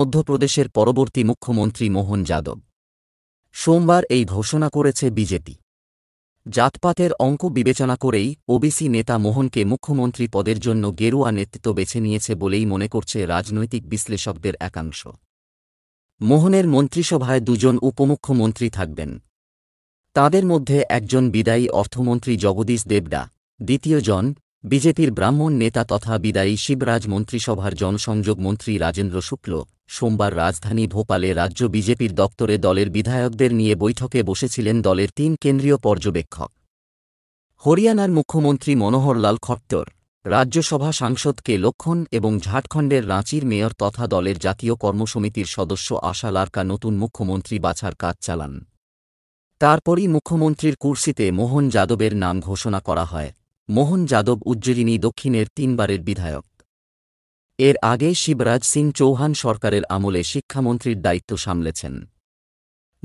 মধ্যপ্রদেশের পরবর্তী মুখ্যমন্ত্রী মোহন যাদব সোমবার এই ঘোষণা করেছে বিজেপি জাতপাতের অঙ্ক বিবেচনা করেই ওবিসি নেতা মোহনকে মুখ্যমন্ত্রী পদের জন্য গেরুয়া নেতৃত্ব বেছে নিয়েছে বলেই মনে করছে রাজনৈতিক বিশ্লেষকদের একাংশ মোহনের মন্ত্রিসভায় দুজন উপমুখ্যমন্ত্রী থাকবেন তাদের মধ্যে একজন বিদায়ী অর্থমন্ত্রী জগদীশ দেবডা দ্বিতীয়জন বিজেপির ব্রাহ্মণ নেতা তথা বিদায়ী শিবরাজ মন্ত্রিসভার জনসংযোগ মন্ত্রী রাজেন্দ্র শুক্ল সোমবার রাজধানী ভোপালে রাজ্য বিজেপির দপ্তরে দলের বিধায়কদের নিয়ে বৈঠকে বসেছিলেন দলের তিন কেন্দ্রীয় পর্যবেক্ষক হরিয়ানার মুখ্যমন্ত্রী মনোহরলাল খট্টর রাজ্যসভা সাংসদ কে লক্ষণ এবং ঝাড়খণ্ডের রাঁচির মেয়র তথা দলের জাতীয় কর্মসমিতির সদস্য আশা লারকা নতুন মুখ্যমন্ত্রী বাছার কাজ চালান তারপরই মুখ্যমন্ত্রীর কুর্সিতে মোহন যাদবের নাম ঘোষণা করা হয় মোহন যাদব উজ্জয়িনী দক্ষিণের তিনবারের বিধায়ক এর আগে শিবরাজ সিং চৌহান সরকারের আমলে শিক্ষামন্ত্রীর দায়িত্ব সামলেছেন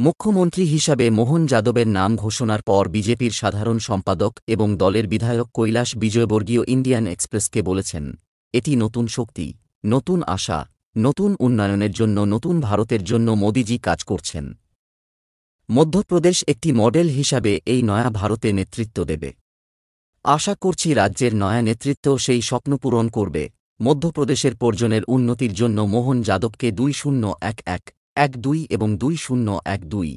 মুখ্যমন্ত্রী হিসাবে মোহন যাদবের নাম ঘোষণার পর বিজেপির সাধারণ সম্পাদক এবং দলের বিধায়ক কৈলাস বিজয়বর্গীয় ইন্ডিয়ান এক্সপ্রেসকে বলেছেন এটি নতুন শক্তি নতুন আশা নতুন উন্নয়নের জন্য নতুন ভারতের জন্য মোদীজি কাজ করছেন মধ্যপ্রদেশ একটি মডেল হিসাবে এই নয়া ভারতে নেতৃত্ব দেবে আশা করছি রাজ্যের নয়া নেতৃত্ব সেই স্বপ্ন পূরণ করবে মধ্যপ্রদেশের পর্যনের উন্নতির জন্য মোহন যাদবকে দুই শূন্য এক এক এক দুই এবং দুই শূন্য এক দুই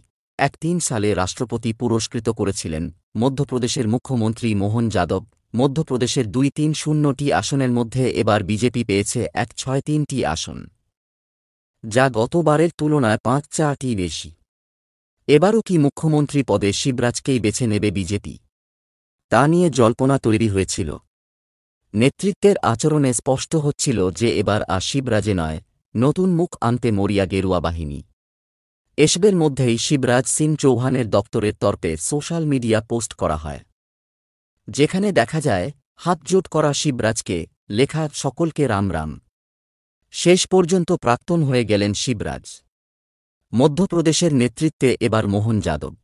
এক তিন সালে রাষ্ট্রপতি পুরস্কৃত করেছিলেন মধ্যপ্রদেশের মুখ্যমন্ত্রী মোহন যাদব মধ্যপ্রদেশের দুই তিন শূন্যটি আসনের মধ্যে এবার বিজেপি পেয়েছে এক ছয় তিনটি আসন যা গতবারের তুলনায় পাঁচ চারটি বেশি এবারও কি মুখ্যমন্ত্রী পদে শিবরাজকেই বেছে নেবে বিজেপি তা নিয়ে জল্পনা তৈরি হয়েছিল নেতৃত্বের আচরণে স্পষ্ট হচ্ছিল যে এবার আর শিবরাজে নয় নতুন মুখ আনতে মরিয়া গেরুয়া বাহিনী এসবের মধ্যেই শিবরাজ সিং চৌহানের দপ্তরের তর্পে সোশ্যাল মিডিয়া পোস্ট করা হয় যেখানে দেখা যায় হাতজোট করা শিবরাজকে লেখা সকলকে রাম রাম শেষ পর্যন্ত প্রাক্তন হয়ে গেলেন শিবরাজ মধ্যপ্রদেশের নেতৃত্বে এবার মোহন যাদব